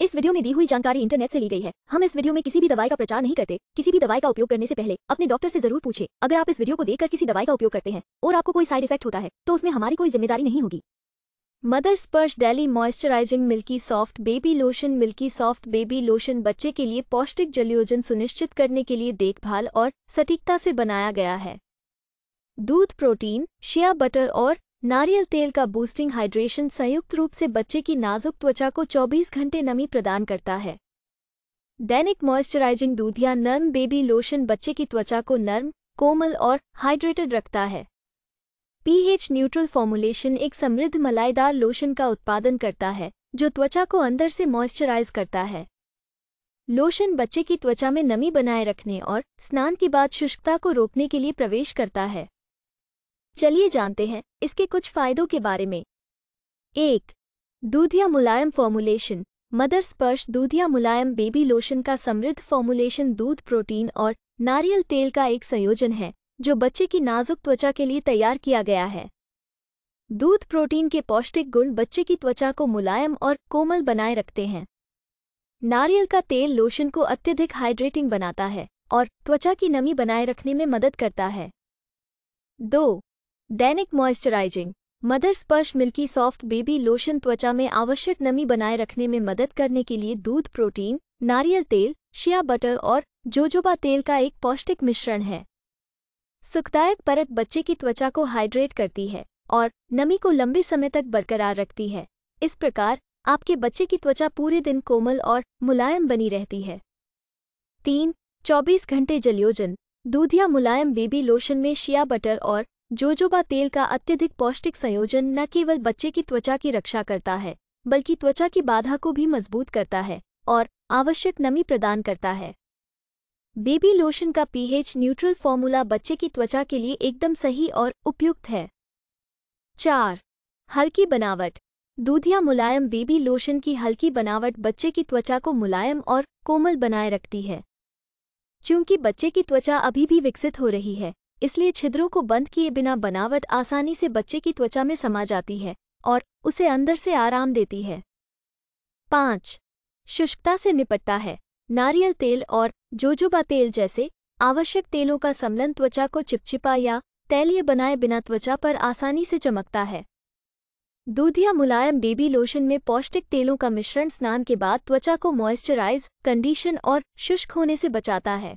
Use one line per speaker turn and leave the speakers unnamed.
इस वीडियो में दी हुई जानकारी इंटरनेट से ली गई है हम इस वीडियो में किसी भी दवाई का प्रचार नहीं करते किसी भी दवाई का उपयोग करने से पहले अपने डॉक्टर से जरूर पूछे अगर आप इस वीडियो को देखकर किसी दवाई का उपयोग करते हैं और आपको कोई साइड इफेक्ट होता है तो उसमें हमारी कोई जिम्मेदारी नहीं होगी Mother Sparsh daily moisturising milky soft baby lotion milky soft baby lotion बच्चे के लिए पौष्टिक जलयोजन सुनिश्चित करने के लिए देखभाल और सटीकता से बनाया गया है दूध प्रोटीन शिया बटर और नारियल तेल का बूस्टिंग हाइड्रेशन संयुक्त रूप से बच्चे की नाजुक त्वचा को 24 घंटे नमी प्रदान करता है दैनिक मॉइस्चराइजिंग दूध या नर्म बेबी लोशन बच्चे की त्वचा को नर्म कोमल और हाइड्रेटेड रखता है पीएच न्यूट्रल फॉर्मुलेशन एक समृद्ध मलाईदार लोशन का उत्पादन करता है जो त्वचा को अंदर से मॉइस्चराइज करता है लोशन बच्चे की त्वचा में नमी बनाए रखने और स्नान के बाद शुष्कता को रोकने के लिए प्रवेश करता है चलिए जानते हैं इसके कुछ फायदों के बारे में एक दूध या मुलायम फॉर्मुलेशन मदर स्पर्श दूध या मुलायम बेबी लोशन का समृद्ध फॉर्मुलेशन दूध प्रोटीन और नारियल तेल का एक संयोजन है जो बच्चे की नाजुक त्वचा के लिए तैयार किया गया है दूध प्रोटीन के पौष्टिक गुण बच्चे की त्वचा को मुलायम और कोमल बनाए रखते हैं नारियल का तेल लोशन को अत्यधिक हाइड्रेटिंग बनाता है और त्वचा की नमी बनाए रखने में मदद करता है दो दैनिक moisturising Mother Sparsh milky soft baby lotion त्वचा में आवश्यक नमी बनाए रखने में मदद करने के लिए दूध प्रोटीन नारियल तेल शिया बटर और जोजोबा तेल का एक पौष्टिक मिश्रण है सुखदायक परत बच्चे की त्वचा को हाइड्रेट करती है और नमी को लंबे समय तक बरकरार रखती है इस प्रकार आपके बच्चे की त्वचा पूरे दिन कोमल और मुलायम बनी रहती है तीन चौबीस घंटे जलयोजन दूध या मुलायम बेबी लोशन में शिया बटर और जोजोबा तेल का अत्यधिक पौष्टिक संयोजन न केवल बच्चे की त्वचा की रक्षा करता है बल्कि त्वचा की बाधा को भी मजबूत करता है और आवश्यक नमी प्रदान करता है बेबी लोशन का पीएच न्यूट्रल फॉर्मूला बच्चे की त्वचा के लिए एकदम सही और उपयुक्त है चार हल्की बनावट दूधिया मुलायम बेबी लोशन की हल्की बनावट बच्चे की त्वचा को मुलायम और कोमल बनाए रखती है चूंकि बच्चे की त्वचा अभी भी विकसित हो रही है इसलिए छिद्रों को बंद किए बिना बनावट आसानी से बच्चे की त्वचा में समा जाती है और उसे अंदर से आराम देती है पाँच शुष्कता से निपटता है नारियल तेल और जोजोबा तेल जैसे आवश्यक तेलों का समलन त्वचा को चिपचिपा या तैलीय बनाए बिना त्वचा पर आसानी से चमकता है दूध या मुलायम बेबी लोशन में पौष्टिक तेलों का मिश्रण स्नान के बाद त्वचा को मॉइस्चराइज कंडीशन और शुष्क होने से बचाता है